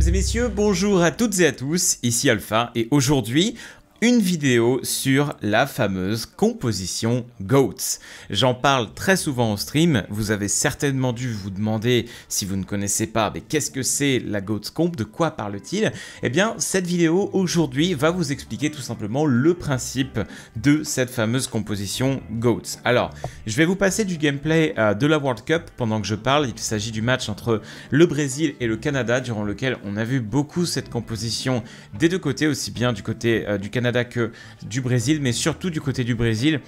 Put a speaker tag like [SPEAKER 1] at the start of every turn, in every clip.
[SPEAKER 1] Mesdames et messieurs, bonjour à toutes et à tous, ici Alpha et aujourd'hui une vidéo sur la fameuse composition GOATS. J'en parle très souvent en stream, vous avez certainement dû vous demander, si vous ne connaissez pas, mais qu'est-ce que c'est la GOATS Comp, de quoi parle-t-il Eh bien, cette vidéo aujourd'hui va vous expliquer tout simplement le principe de cette fameuse composition GOATS. Alors, je vais vous passer du gameplay euh, de la World Cup pendant que je parle, il s'agit du match entre le Brésil et le Canada, durant lequel on a vu beaucoup cette composition des deux côtés, aussi bien du côté euh, du Canada que du Brésil, mais surtout du côté du Brésil,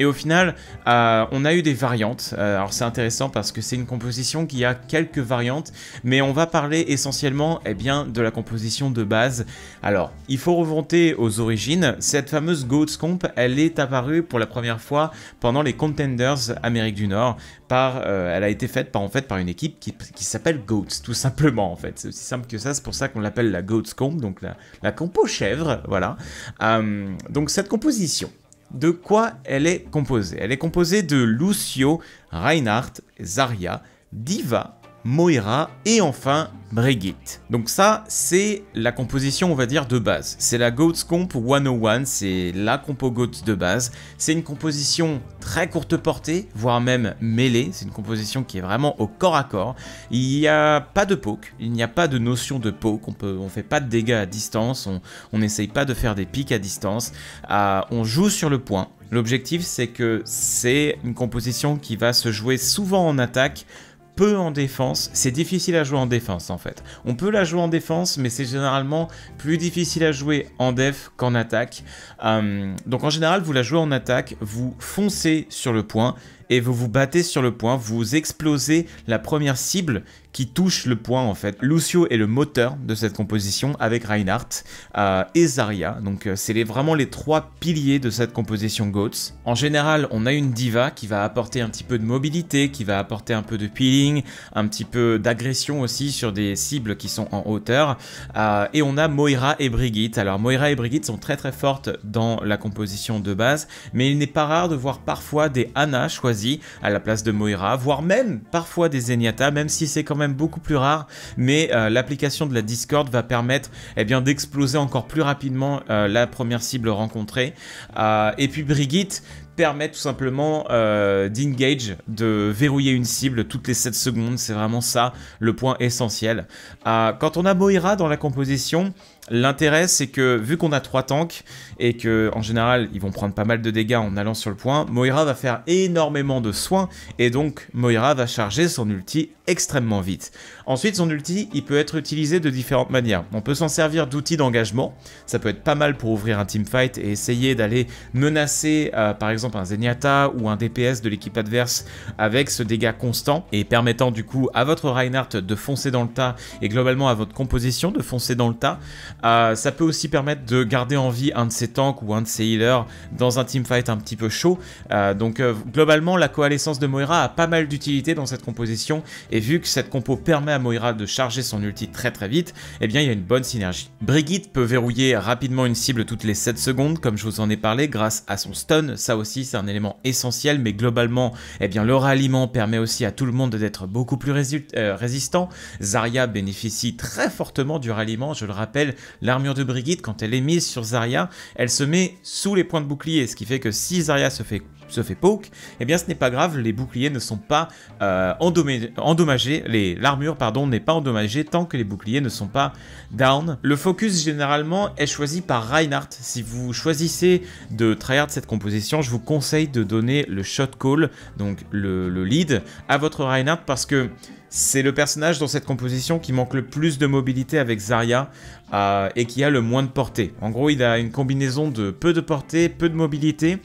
[SPEAKER 1] et au final, euh, on a eu des variantes. Euh, alors c'est intéressant parce que c'est une composition qui a quelques variantes, mais on va parler essentiellement eh bien, de la composition de base. Alors, il faut remonter aux origines. Cette fameuse Goat's Comp, elle est apparue pour la première fois pendant les Contenders Amérique du Nord. Par, euh, elle a été faite par, en fait, par une équipe qui, s'appelle Goats, tout simplement en fait. C'est aussi simple que ça, c'est pour ça qu'on l'appelle la Goat's Comp, donc la, la compo chèvre, voilà. donc cette composition, de quoi elle est composée. Elle est composée de Lucio, Reinhardt, Zaria, Diva, Moira et enfin Brigitte. Donc ça, c'est la composition, on va dire, de base. C'est la Goats Comp 101, c'est la compo Goats de base. C'est une composition très courte portée, voire même mêlée. C'est une composition qui est vraiment au corps à corps. Il n'y a pas de poke, il n'y a pas de notion de poke. On ne fait pas de dégâts à distance, on n'essaye pas de faire des pics à distance. Euh, on joue sur le point. L'objectif, c'est que c'est une composition qui va se jouer souvent en attaque, en défense. C'est difficile à jouer en défense en fait. On peut la jouer en défense, mais c'est généralement plus difficile à jouer en def qu'en attaque. Euh, donc en général, vous la jouez en attaque, vous foncez sur le point et vous vous battez sur le point, vous explosez la première cible qui touche le point en fait. Lucio est le moteur de cette composition avec Reinhardt et Zarya, donc euh, c'est les, vraiment les trois piliers de cette composition Goats. En général, on a une diva qui va apporter un petit peu de mobilité, qui va apporter un peu de peeling, un petit peu d'agression aussi sur des cibles qui sont en hauteur, euh, et on a Moira et Brigitte. Alors Moira et Brigitte sont très très fortes dans la composition de base, mais il n'est pas rare de voir parfois des Ana choisir à la place de Moira, voire même parfois des Zenyatta, même si c'est quand même beaucoup plus rare, mais euh, l'application de la Discord va permettre eh bien, d'exploser encore plus rapidement euh, la première cible rencontrée. Euh, et puis Brigitte permet tout simplement d'engage, de verrouiller une cible toutes les 7 secondes, c'est vraiment ça le point essentiel. quand on a Moira dans la composition, L'intérêt, c'est que vu qu'on a trois tanks et que en général ils vont prendre pas mal de dégâts en allant sur le point, Moira va faire énormément de soins et donc Moira va charger son ulti extrêmement vite. Ensuite, son ulti, il peut être utilisé de différentes manières. On peut s'en servir d'outils d'engagement, ça peut être pas mal pour ouvrir un teamfight et essayer d'aller menacer euh, par exemple un Zenyatta ou un DPS de l'équipe adverse avec ce dégât constant et permettant du coup à votre Reinhardt de foncer dans le tas et globalement à votre composition de foncer dans le tas. Euh, ça peut aussi permettre de garder en vie un de ses tanks ou un de ses healers dans un teamfight un petit peu chaud. Euh, donc euh, globalement, la coalescence de Moira a pas mal d'utilité dans cette composition, et vu que cette compo permet à Moira de charger son ulti très très vite, eh bien il y a une bonne synergie. Brigitte peut verrouiller rapidement une cible toutes les 7 secondes, comme je vous en ai parlé, grâce à son stun, ça aussi c'est un élément essentiel, mais globalement, eh bien le ralliement permet aussi à tout le monde d'être beaucoup plus résistant. Zarya bénéficie très fortement du ralliement, je le rappelle, l'armure de Brigitte, quand elle est mise sur Zarya, elle se met sous les points de bouclier, ce qui fait que si Zarya se fait se fait eh bien ce n'est pas grave, les boucliers ne sont pas euh, endommagés, l'armure pardon n'est pas endommagée tant que les boucliers ne sont pas down. Le focus généralement est choisi par Reinhardt. Si vous choisissez de tryhard cette composition, je vous conseille de donner le shot call, donc le, lead, à votre Reinhardt parce que c'est le personnage dans cette composition qui manque le plus de mobilité avec Zarya euh, et qui a le moins de portée. En gros, il a une combinaison de peu de portée, peu de mobilité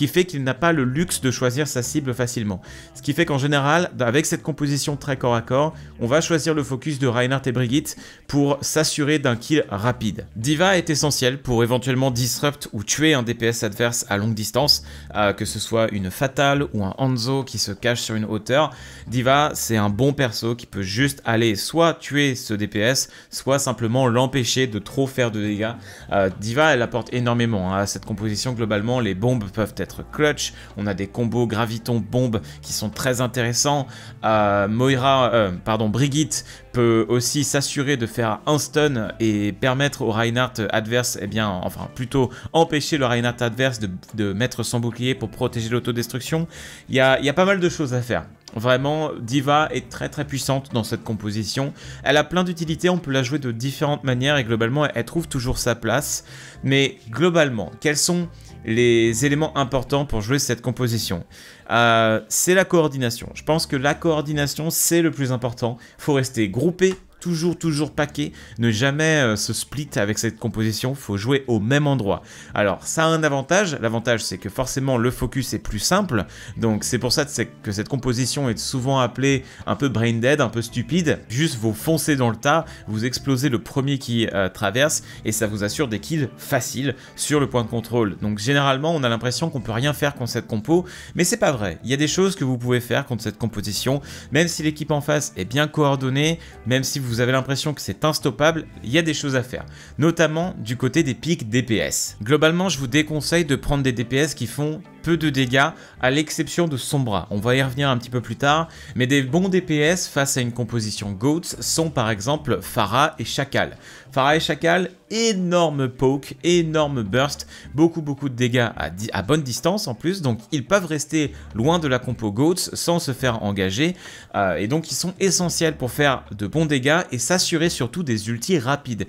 [SPEAKER 1] qui fait qu'il n'a pas le luxe de choisir sa cible facilement. Ce qui fait qu'en général, avec cette composition très corps à corps, on va choisir le focus de Reinhardt et Brigitte pour s'assurer d'un kill rapide. Diva est essentiel pour éventuellement disrupt ou tuer un DPS adverse à longue distance, euh, que ce soit une Fatale ou un Hanzo qui se cache sur une hauteur. Diva, c'est un bon perso qui peut juste aller soit tuer ce DPS, soit simplement l'empêcher de trop faire de dégâts. Euh, Diva, elle apporte énormément hein, à cette composition globalement, les bombes peuvent être clutch. On a des combos graviton bombes qui sont très intéressants. Euh, Moira, euh, pardon, Brigitte peut aussi s'assurer de faire un stun et permettre au Reinhardt adverse, et eh bien, enfin plutôt empêcher le Reinhardt adverse de, mettre son bouclier pour protéger l'autodestruction. Il y a, pas mal de choses à faire. Vraiment, Diva est très très puissante dans cette composition. Elle a plein d'utilités, on peut la jouer de différentes manières et globalement elle trouve toujours sa place. Mais globalement, quels sont les éléments importants pour jouer cette composition. Euh, c'est la coordination. Je pense que la coordination, c'est le plus important. Faut rester groupé toujours, toujours paquet. Ne jamais euh, se split avec cette composition, faut jouer au même endroit. Alors, ça a un avantage. L'avantage, c'est que forcément, le focus est plus simple. Donc, c'est pour ça que cette composition est souvent appelée un peu brain dead, un peu stupide. Juste, vous foncez dans le tas, vous explosez le premier qui euh, traverse, et ça vous assure des kills faciles sur le point de contrôle. Donc, généralement, on a l'impression qu'on peut rien faire contre cette compo, mais c'est pas vrai. Il y a des choses que vous pouvez faire contre cette composition, même si l'équipe en face est bien coordonnée, même si vous vous avez l'impression que c'est instoppable, il y a des choses à faire, notamment du côté des pics DPS. Globalement, je vous déconseille de prendre des DPS qui font peu de dégâts, à l'exception de bras. On va y revenir un petit peu plus tard, mais des bons DPS face à une composition Goats sont par exemple Phara et Chacal. Phara et Chacal, énorme poke, énorme burst, beaucoup beaucoup de dégâts à, bonne distance en plus, donc ils peuvent rester loin de la compo Goats sans se faire engager, euh, et donc ils sont essentiels pour faire de bons dégâts et s'assurer surtout des ultis rapides.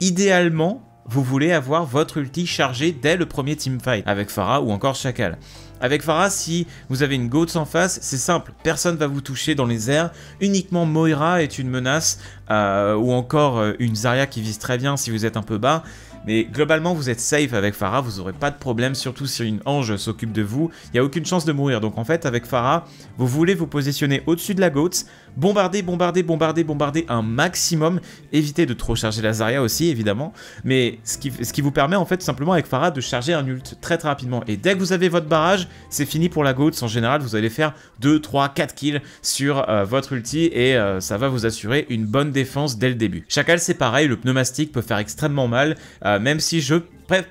[SPEAKER 1] Idéalement, vous voulez avoir votre ulti chargé dès le premier teamfight, avec Pharah ou encore Chacal. Avec Pharah, si vous avez une Goats en face, c'est simple, personne va vous toucher dans les airs, uniquement Moira est une menace, euh, ou encore euh, une Zarya qui vise très bien si vous êtes un peu bas, mais globalement vous êtes safe avec Pharah, vous n'aurez pas de problème, surtout si une ange s'occupe de vous, il n'y a aucune chance de mourir, donc en fait avec Pharah, vous voulez vous positionner au-dessus de la Goats, Bombarder, bombarder, bombarder, bombarder un maximum. éviter de trop charger la Zarya aussi, évidemment. Mais ce qui, ce qui vous permet, en fait, simplement avec Farah, de charger un ult très très rapidement. Et dès que vous avez votre barrage, c'est fini pour la GOATS. En général, vous allez faire 2, 3, 4 kills sur euh, votre ulti et euh, ça va vous assurer une bonne défense dès le début. Chacal, c'est pareil. Le pneumastique peut faire extrêmement mal, euh, même si je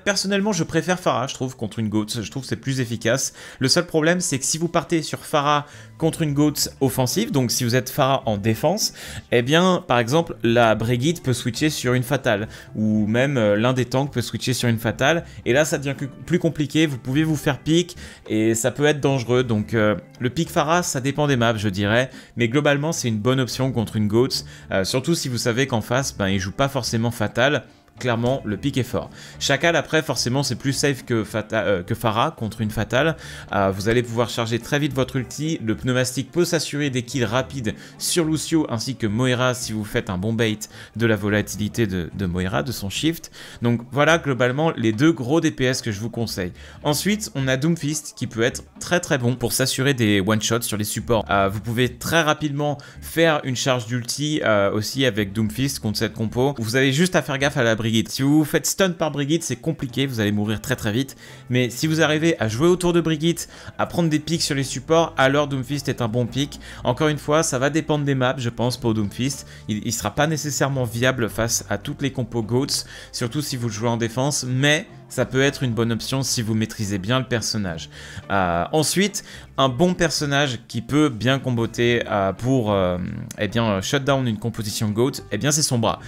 [SPEAKER 1] personnellement, je préfère Farah, je trouve, contre une GOATS, Je trouve que c'est plus efficace. Le seul problème, c'est que si vous partez sur Farah contre une GOATS offensive, donc si vous êtes Farah en défense, eh bien, par exemple, la Brigitte peut switcher sur une Fatale, ou même euh, l'un des tanks peut switcher sur une Fatale, et là, ça devient plus compliqué, vous pouvez vous faire pique, et ça peut être dangereux. Donc, euh, le pique Farah, ça dépend des maps, je dirais, mais globalement, c'est une bonne option contre une GOATS, euh, surtout si vous savez qu'en face, ben, il joue pas forcément Fatale, clairement, le pic est fort. Chacal, après, forcément, c'est plus safe que, Fata, euh, que contre une Fatale. Euh, vous allez pouvoir charger très vite votre ulti. Le pneumastique peut s'assurer des kills rapides sur Lucio ainsi que Moira si vous faites un bon bait de la volatilité de, Moira, de son shift. Donc voilà, globalement, les deux gros DPS que je vous conseille. Ensuite, on a Doomfist qui peut être très très bon pour s'assurer des one-shots sur les supports. Euh, vous pouvez très rapidement faire une charge d'ulti aussi avec Doomfist contre cette compo. Vous avez juste à faire gaffe à la si vous vous faites stun par Brigitte, c'est compliqué, vous allez mourir très très vite. Mais si vous arrivez à jouer autour de Brigitte, à prendre des pics sur les supports, alors Doomfist est un bon pic. Encore une fois, ça va dépendre des maps, je pense, pour Doomfist. Il ne sera pas nécessairement viable face à toutes les compos GOATs, surtout si vous le jouez en défense, mais ça peut être une bonne option si vous maîtrisez bien le personnage. Euh, ensuite, un bon personnage qui peut bien comboter euh, pour shutdown euh, eh bien, shut une composition GOAT, eh bien c'est Son bras,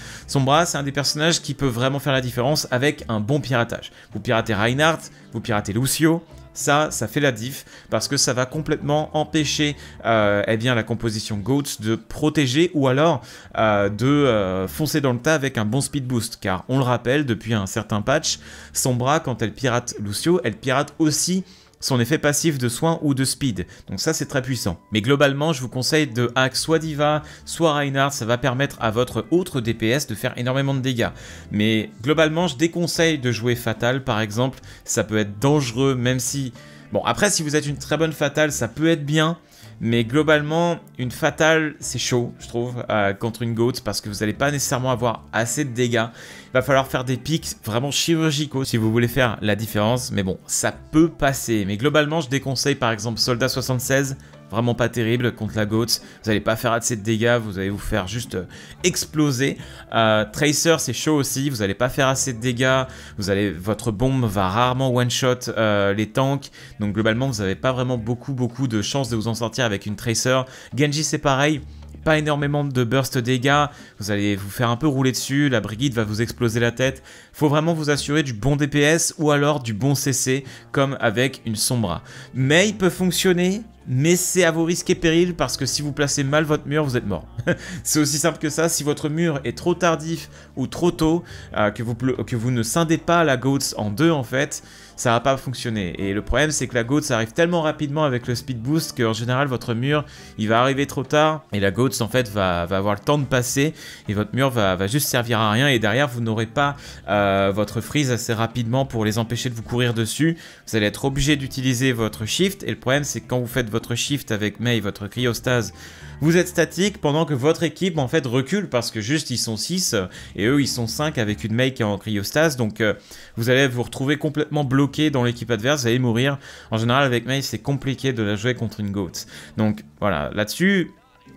[SPEAKER 1] c'est un des personnages qui peut vraiment faire la différence avec un bon piratage. Vous piratez Reinhardt, vous piratez Lucio, ça, ça fait la diff parce que ça va complètement empêcher euh, eh bien, la composition Goats de protéger ou alors euh, de euh, foncer dans le tas avec un bon speed boost. Car on le rappelle, depuis un certain patch, son bras quand elle pirate Lucio, elle pirate aussi son effet passif de soin ou de speed. Donc ça c'est très puissant. Mais globalement je vous conseille de hack soit Diva, soit Reinhardt, ça va permettre à votre autre DPS de faire énormément de dégâts. Mais globalement je déconseille de jouer Fatal par exemple, ça peut être dangereux même si... Bon après si vous êtes une très bonne Fatal, ça peut être bien, mais globalement, une fatale, c'est chaud, je trouve, euh, contre une goat, parce que vous n'allez pas nécessairement avoir assez de dégâts. Il va falloir faire des pics vraiment chirurgicaux si vous voulez faire la différence. Mais bon, ça peut passer. Mais globalement, je déconseille par exemple Soldat 76, vraiment pas terrible contre la Goats. Vous n'allez pas faire assez de dégâts, vous allez vous faire juste euh, exploser. Euh, Tracer, c'est chaud aussi, vous n'allez pas faire assez de dégâts. Vous allez, votre bombe va rarement one-shot euh, les tanks. Donc globalement, vous n'avez pas vraiment beaucoup, beaucoup de chances de vous en sortir avec une Tracer. Genji, c'est pareil pas énormément de burst dégâts, vous allez vous faire un peu rouler dessus, la Brigide va vous exploser la tête. Faut vraiment vous assurer du bon DPS ou alors du bon CC, comme avec une Sombra. Mais il peut fonctionner mais c'est à vos risques et périls parce que si vous placez mal votre mur, vous êtes mort. c'est aussi simple que ça, si votre mur est trop tardif ou trop tôt, euh, que, vous, que vous ne scindez pas la GOATS en deux en fait, ça va pas fonctionner. Et le problème, c'est que la Goats arrive tellement rapidement avec le speed boost qu'en général, votre mur, il va arriver trop tard. Et la goats en fait, va, avoir le temps de passer. Et votre mur va, juste servir à rien. Et derrière, vous n'aurez pas euh, votre freeze assez rapidement pour les empêcher de vous courir dessus. Vous allez être obligé d'utiliser votre shift. Et le problème, c'est que quand vous faites votre shift avec Mei votre cryostase, vous êtes statique pendant que votre équipe en fait recule parce que juste ils sont 6 euh, et eux ils sont 5 avec une Mei qui est en cryostase donc euh, vous allez vous retrouver complètement bloqué dans l'équipe adverse, et allez mourir. En général avec Mei c'est compliqué de la jouer contre une Goat. Donc voilà, là-dessus,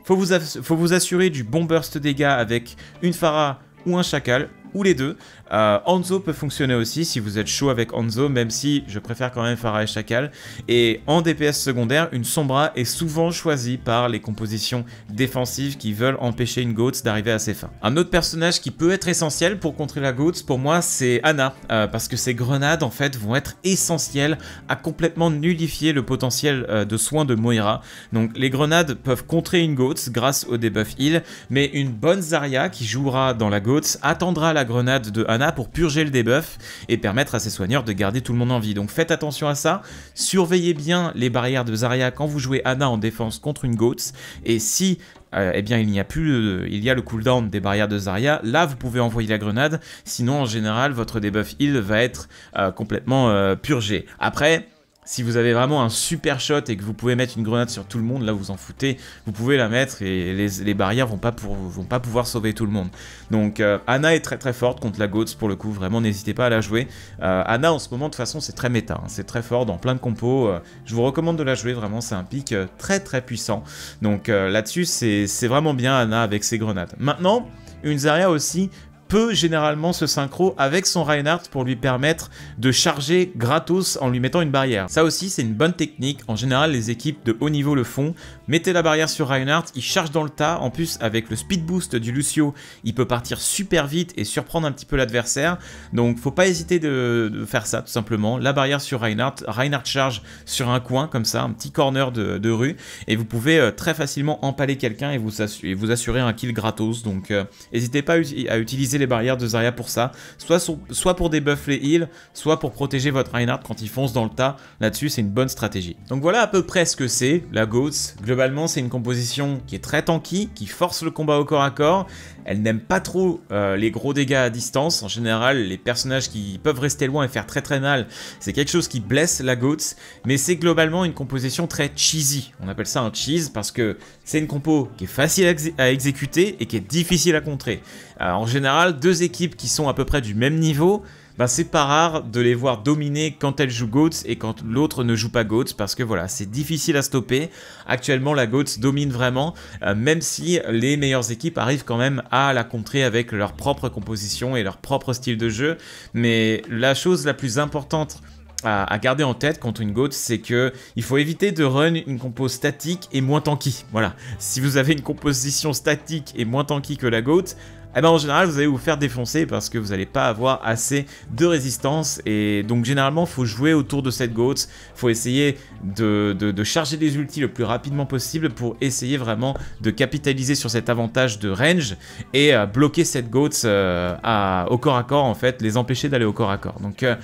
[SPEAKER 1] faut vous, faut vous assurer du bon burst dégâts avec une Phara ou un Chacal ou les deux. Euh, peut fonctionner aussi si vous êtes chaud avec Anzo, même si je préfère quand même Farah et Chacal. Et en DPS secondaire, une Sombra est souvent choisie par les compositions défensives qui veulent empêcher une Goats d'arriver à ses fins. Un autre personnage qui peut être essentiel pour contrer la Goats, pour moi, c'est Anna, euh, parce que ses grenades en fait vont être essentielles à complètement nullifier le potentiel euh, de soins de Moira. Donc les grenades peuvent contrer une Goats grâce au debuff heal, mais une bonne Zarya qui jouera dans la Goats attendra la la grenade de Anna pour purger le debuff et permettre à ses soigneurs de garder tout le monde en vie. Donc faites attention à ça, surveillez bien les barrières de Zarya quand vous jouez Anna en défense contre une Goats, et si euh, eh bien il n'y a plus, euh, il y a le cooldown des barrières de Zarya, là vous pouvez envoyer la grenade, sinon en général votre debuff il va être euh, complètement purgé. Après, si vous avez vraiment un super shot et que vous pouvez mettre une grenade sur tout le monde, là vous en foutez, vous pouvez la mettre et les, barrières vont pas, pour, vont pas pouvoir sauver tout le monde. Donc euh, Anna est très très forte contre la Goats pour le coup, vraiment n'hésitez pas à la jouer. Euh, Anna en ce moment de toute façon c'est très méta, hein. c'est très fort dans plein de compos, euh, je vous recommande de la jouer vraiment, c'est un pic très très puissant. Donc là-dessus c'est vraiment bien Anna avec ses grenades. Maintenant, une Zarya aussi peut généralement se synchro avec son Reinhardt pour lui permettre de charger gratos en lui mettant une barrière. Ça aussi, c'est une bonne technique. En général, les équipes de haut niveau le font. Mettez la barrière sur Reinhardt, il charge dans le tas. En plus, avec le speed boost du Lucio, il peut partir super vite et surprendre un petit peu l'adversaire. Donc, faut pas hésiter de, faire ça, tout simplement. La barrière sur Reinhardt. Reinhardt charge sur un coin, comme ça, un petit corner de, rue. Et vous pouvez euh, très facilement empaler quelqu'un et vous, assurer, un kill gratos. Donc, n'hésitez euh, pas à utiliser les barrières de Zarya pour ça, soit, soit pour débuffer les heals, soit pour protéger votre Reinhardt quand il fonce dans le tas, là-dessus c'est une bonne stratégie. Donc voilà à peu près ce que c'est, la Goats, globalement c'est une composition qui est très tanky, qui force le combat au corps à corps, elle n'aime pas trop euh, les gros dégâts à distance, en général les personnages qui peuvent rester loin et faire très très mal, c'est quelque chose qui blesse la Goats, mais c'est globalement une composition très cheesy, on appelle ça un cheese parce que c'est une compo qui est facile à, exécuter et qui est difficile à contrer. Euh, en général deux équipes qui sont à peu près du même niveau, ben, c'est pas rare de les voir dominer quand elles jouent GOATS et quand l'autre ne joue pas GOATS parce que voilà, c'est difficile à stopper. Actuellement, la GOATS domine vraiment, euh, même si les meilleures équipes arrivent quand même à la contrer avec leur propre composition et leur propre style de jeu. Mais la chose la plus importante à, garder en tête contre une GOAT, c'est que il faut éviter de run une compo statique et moins tanky. Voilà. Si vous avez une composition statique et moins tanky que la GOAT, eh ben, en général vous allez vous faire défoncer parce que vous n'allez pas avoir assez de résistance et donc généralement il faut jouer autour de cette goat, faut essayer de, charger les ultis le plus rapidement possible pour essayer vraiment de capitaliser sur cet avantage de range et euh, bloquer cette goat euh, au corps à corps en fait, les empêcher d'aller au corps à corps. Donc euh,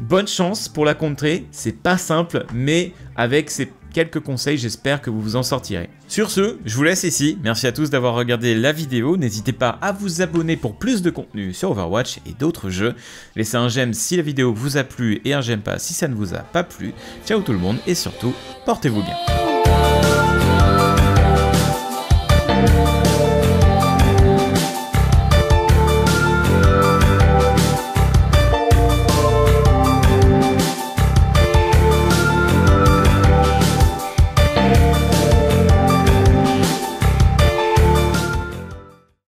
[SPEAKER 1] bonne chance pour la contrer, c'est pas simple mais avec ces quelques conseils, j'espère que vous vous en sortirez. Sur ce, je vous laisse ici, merci à tous d'avoir regardé la vidéo, n'hésitez pas à vous abonner pour plus de contenu sur Overwatch et d'autres jeux, laissez un j'aime si la vidéo vous a plu et un j'aime pas si ça ne vous a pas plu, ciao tout le monde et surtout, portez-vous bien.